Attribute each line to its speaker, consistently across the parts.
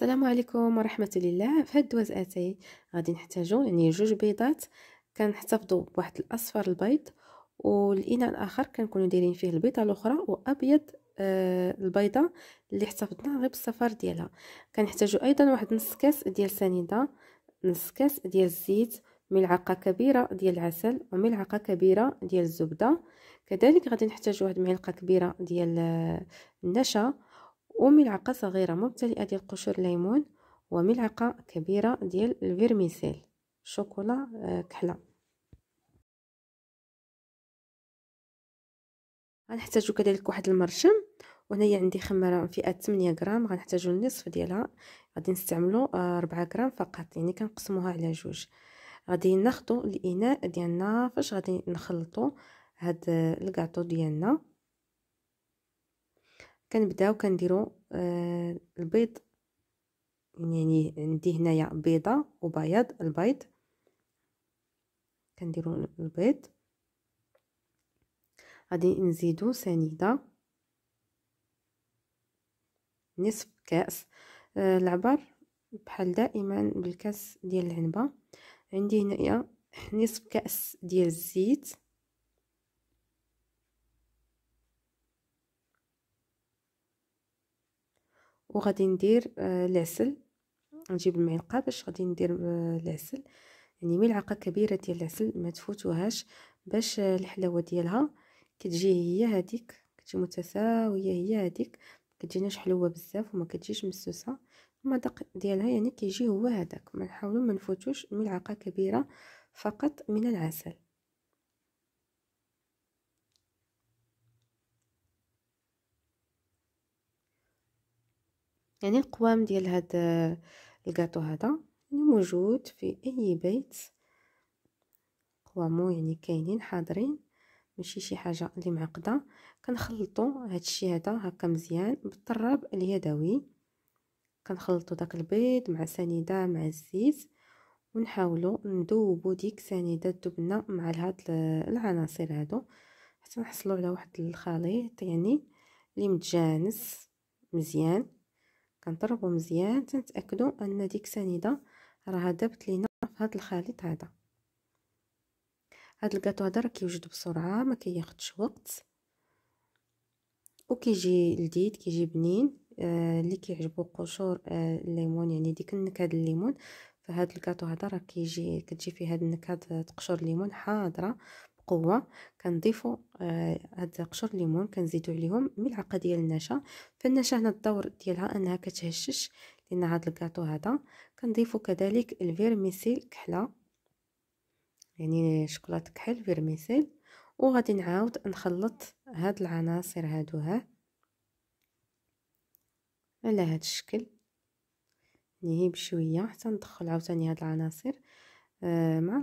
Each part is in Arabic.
Speaker 1: السلام عليكم ورحمه الله في هاد الدواز اتاي غادي نحتاجو يعني جوج بيضات كنحتفظوا بواحد الاصفر البيض والاناء الاخر كنكونوا دايرين فيه البيضه الاخرى وابيض آه البيضه اللي احتفظنا غير بالصفر ديالها كنحتاجو ايضا واحد نص كاس ديال سنيده نص كاس ديال الزيت ملعقه كبيره ديال العسل وملعقه كبيره ديال الزبده كذلك غادي نحتاجو واحد معلقه كبيره ديال آه، النشا وملعقة صغيرة ممتلئة ديال قشور الليمون وملعقة كبيرة ديال الفيرميسيل شوكولا آه، كحلة غنحتاجو كذلك واحد المرشم وهنايا عندي خمارة فئة 8 غرام غنحتاجو النصف ديالها غادي نستعملو 4 آه، غرام فقط يعني كنقسموها على جوج غادي ناخدو الاناء ديالنا فاش غادي نخلطو هاد آه، الكاطو ديالنا كنبداو كنديرو آه البيض يعني عندي هنايا بيضه وبياض البيض كنديرو البيض غادي نزيدو سنيده نصف كاس آه العبر بحال دائما بالكاس ديال العنبه عندي هنايا نصف كاس ديال الزيت وغادي ندير العسل آه، نجيب المعلقه باش غادي ندير العسل آه، يعني ملعقه كبيره ديال العسل ما تفوتوهاش باش آه، الحلاوه ديالها كتجي هي هذيك كتجي متساويه هي هذيك كتجيناش حلوه بزاف وما كتجيش مسوسه المذاق ديالها يعني كيجي هو هذاك ما نحاولوا ما نفوتوش ملعقه كبيره فقط من العسل يعني القوام ديال هاد الكاطو هذا يعني موجود في اي بيت قوامو يعني كاينين حاضرين ماشي شي حاجه اللي معقده كنخلطو هادشي هذا هكا مزيان بالطراب اليدوي كنخلطو داك البيض مع سنيده مع الزيت ونحاولو ندوبو ديك سنيده الدبنه مع هاد العناصر هادو حتى نحصلو على واحد الخليط يعني اللي متجانس مزيان كنضربو مزيان تنتاكدو ان ديك السنيده راها دابت لينا في هذا الخليط هذا هاد الكاطو هذا راه كيوجد بسرعه ما كياخذش وقت وكيجي لذيذ كيجي بنين آه اللي كيعجبو قشور آه الليمون يعني ديك النكهه ديال الليمون فهاد الكاطو هذا راه كيجي كتجي فيه هاد النكهه تقشر الليمون حاضره القوه كنضيفوا آه، هاد قشر الليمون كنزيدو عليهم ملعقه ديال النشا فالنشا هنا الدور ديالها انها كتهشش لان هاد الكاطو هذا كنضيفو كذلك الفيرميسيل كحله يعني شوكولاته كحل فيرميسيل وغادي نعاود نخلط هاد العناصر هادو ها على هاد الشكل نهيب يعني بشويه حتى ندخل عاوتاني هاد العناصر آه، مع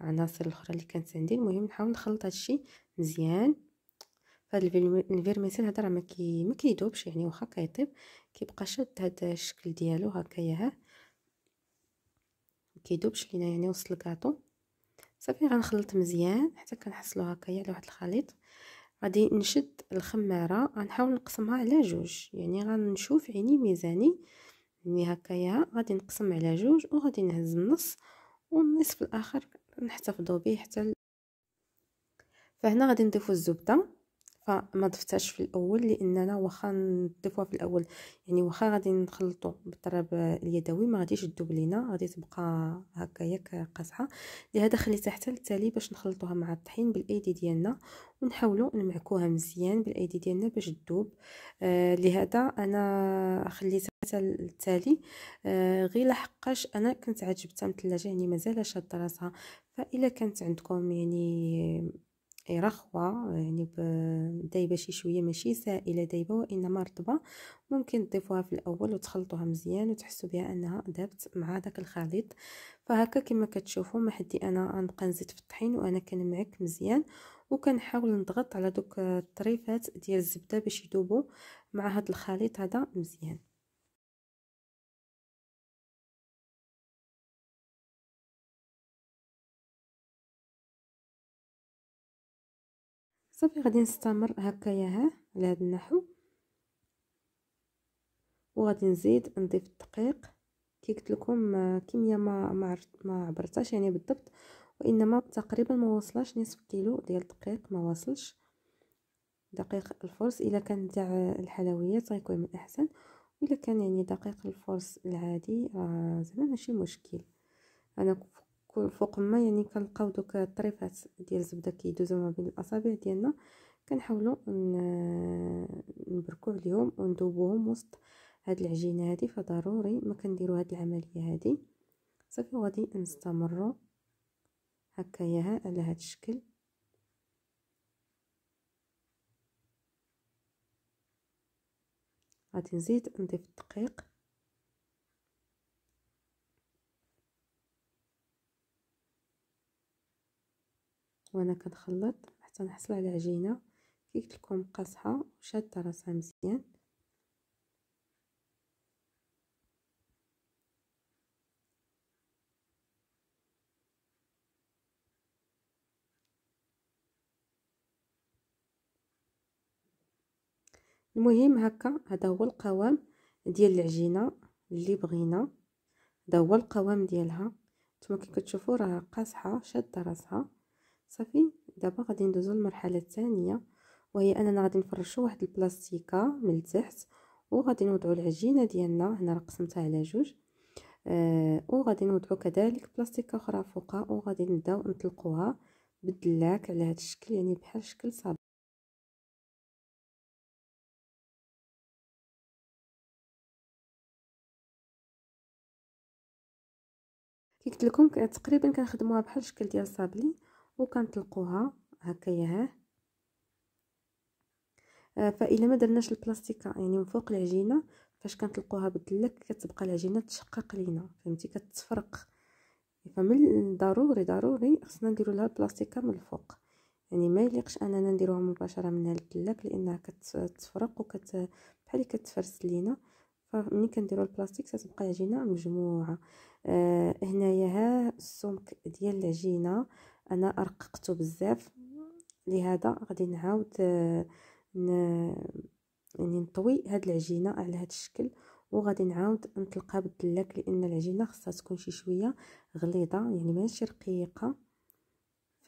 Speaker 1: العناصر الاخرى اللي كانت عندي المهم نحاول نخلط هادشي مزيان فهاد الفيرميسيل هذا راه ما كي ما كيذوبش يعني واخا كيطيب كيبقى شاد هاد الشكل ديالو هكايا ها ما كيذوبش لينا يعني وسط الكاطو صافي غنخلط مزيان حتى كنحصلو هكايا على واحد الخليط غادي نشد الخماره غنحاول نقسمها على جوج يعني غنشوف عيني ميزاني يعني هكايا غادي نقسم على جوج وغادي نهز النص والنصف الاخر نحتفظوا به حتى فهنا غادي نضيفوا الزبده فما ضفتهاش في الاول لاننا واخا نضيفوها في الاول يعني واخا غادي نخلطو بالطراب اليدوي ما غاديش تذوب لينا غادي تبقى ياك قاصحه لهذا خليتها حتى للتالي باش نخلطوها مع الطحين بالايدي ديالنا ونحاولوا نمعكوها مزيان بالايدي ديالنا باش تذوب آه لهذا انا خليتها التالي آه، غير لحقاش انا كنت عجبتها من الثلاجه يعني مازال شاد راسها فالا كانت عندكم يعني آه، رخوة يعني دايبه شي شويه ماشي سائله دايبه وانما رطبه ممكن تضيفوها في الاول وتخلطوها مزيان وتحسوا بها انها دابت مع داك الخليط فهكا كما كتشوفوا ما حدي انا غنبقى نزيد في الطحين وانا كنمعك مزيان وكنحاول نضغط على دوك الطريفات ديال الزبده باش يذوبوا مع هاد الخليط هذا مزيان صافي غادي نستمر هكايا ها على هذا النحو وغادي نزيد نضيف الدقيق كي قلت لكم آه، كميه ما ما, ما عبرتهاش يعني بالضبط وانما تقريبا ما وصلش نصف كيلو ديال الدقيق ما وصلش دقيق الفرص الا كان تاع الحلويات غيكون من الاحسن والا كان يعني دقيق الفرص العادي راه زعما ماشي مشكل انا فوق ما يعني كنلقاو دوك الطريفات ديال الزبده كيدوزو ما بين الاصابع ديالنا كنحاولوا نبركو عليهم وندوبوهم وسط هاد العجينه هادي فضروري ما كنديروا هاد العمليه هادي صافي وغادي نستمروا هكايا على هاد الشكل غادي نزيد نضيف الدقيق وانا كنخلط حتى نحصل على عجينه كي قلت لكم قاصحه وشاده راسها مزيان المهم هكا هذا هو القوام ديال العجينه اللي بغينا هذا هو القوام ديالها نتوما كي كتشوفوا راه قاصحه شاده راسها صافي دابا غادي ندوزو للمرحله الثانيه وهي اننا غادي نفرشو واحد البلاستيكه من التحت وغادي نوضعو العجينه ديالنا هنا قسمتها على جوج آه وغادي نوضعو كذلك بلاستيكه اخرى فوقها وغادي نبداو نطلقوها بالدلاك على هذا الشكل يعني بحال شكل صابون كي قلت لكم تقريبا كنخدموها بحال شكل ديال صابلي وكنطلقوها هكاياه آه، فإلا ما درناش البلاستيكه يعني من فوق العجينه فاش كنطلقوها بالدلك كتبقى العجينه تشقق لينا فهمتي كتفرق فمن ضروري ضروري خصنا نديرو لها البلاستيكه من الفوق يعني ما يليقش اننا نديروها مباشره من الدلك لانها كتفرق وكت بحال كتفرس لينا فملي كنديرو البلاستيك تتبقى العجينه مجموعه آه هنايا ها السمك ديال العجينه انا رققته بزاف لهذا غادي نعاود يعني نطوي هاد العجينه على هاد الشكل وغادي نعاود نطلقها بالدلاك لان العجينه خصها تكون شي شويه غليظه يعني ماشي رقيقه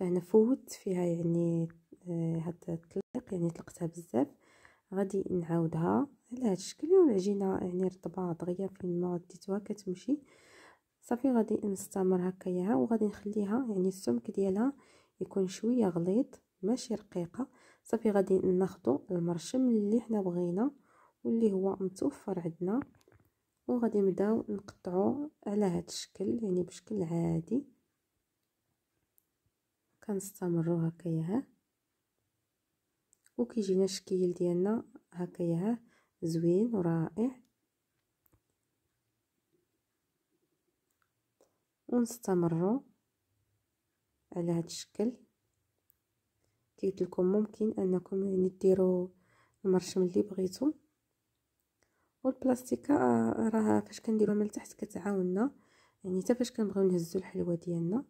Speaker 1: فهنا فوت فيها يعني هاد الطليق يعني طلقتها بزاف غادي نعاودها على هاد الشكل والعجينه يعني رطبه دغيا فين ما ديتوها كتمشي صافي غادي نستمر هكايا وغادي نخليها يعني السمك ديالها يكون شويه غليظ ماشي رقيقه صافي غادي ناخدو المرشم اللي حنا بغينا واللي هو متوفر عندنا وغادي نبداو نقطعو على هذا الشكل يعني بشكل عادي كنستمروا هكايا وكيجينا الشكل ديالنا هكايا زوين ورائع ونستمروا على هذا الشكل قلت لكم ممكن انكم يعني ديروا المرشم اللي بغيتو والبلاستيكا آه، راه فاش كنديروها من التحت كتعاوننا يعني حتى فاش كنبغيو نهزو الحلوى ديالنا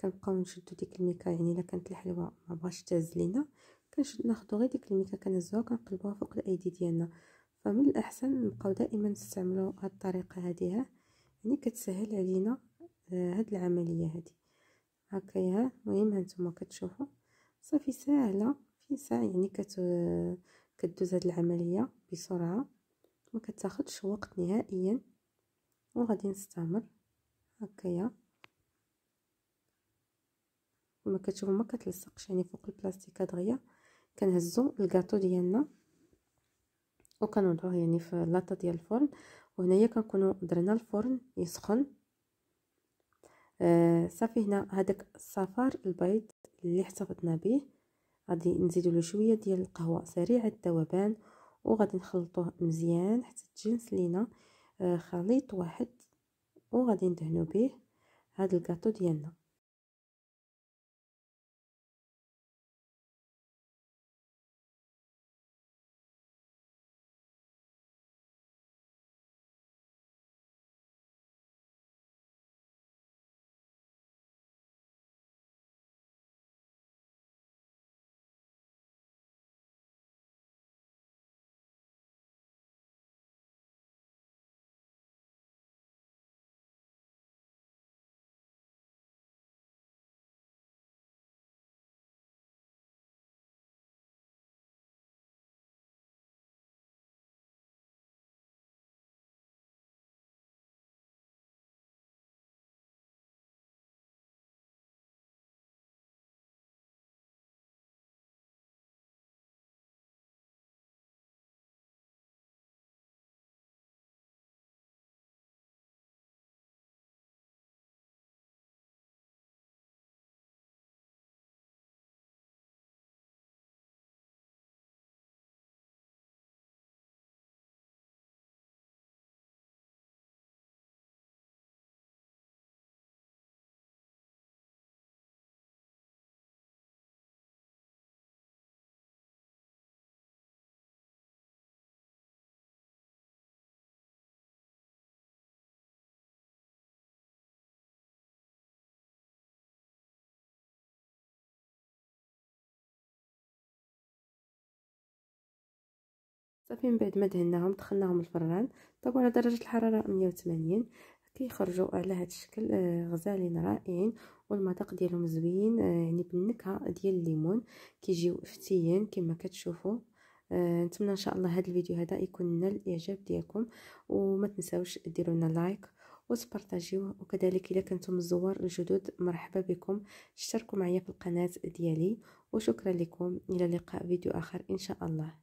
Speaker 1: كنبقاو نشدو ديك الميكا يعني الا كانت الحلوى ما بغاش تهز لينا كنشد ناخذ غير ديك الميكا كنهزوها كنقلبوها فوق الايدي ديالنا فمن الاحسن نبقاو دائما نستعملو هاد الطريقه هذه يعني كتسهل علينا آه، هاد العمليه هادي هكايا المهم هانتوما كتشوفوا صافي ساهله في ساعه يعني كت كدوز هاد العمليه بسرعه ما كتاخذش وقت نهائيا وغادي نستمر هكايا كما كتشوفوا ما كتلصقش يعني فوق البلاستيكه دغيا كنهزو الكاطو ديالنا وكنوضعوه يعني في لاطه ديال الفرن وهنايا كنكونوا درنا الفرن يسخن آه، صافي هنا هذاك الصفار البيض اللي احتفظنا به غادي نزيدو له شويه ديال القهوه سريعه الذوبان وغادي نخلطوه مزيان حتى تجنس لينا آه، خليط واحد وغادي ندهنو به هذا الكاطو ديالنا صافي من بعد ما دهناهم دخلناهم الفران طابو على درجه الحراره 180 كيخرجوا على هذا الشكل آه، غزالين رائعين والمذاق ديالهم زوين آه، يعني بالنكهه ديال الليمون كيجيو فتيين كما كتشوفوا آه، نتمنى ان شاء الله هذا الفيديو هذا يكون نال الاعجاب ديالكم وما تنساوش ديروا لنا لايك وتبارطاجيوه وكذلك الا كنتم الزوار الجدد مرحبا بكم اشتركوا معايا في القناه ديالي وشكرا لكم الى لقاء فيديو اخر ان شاء الله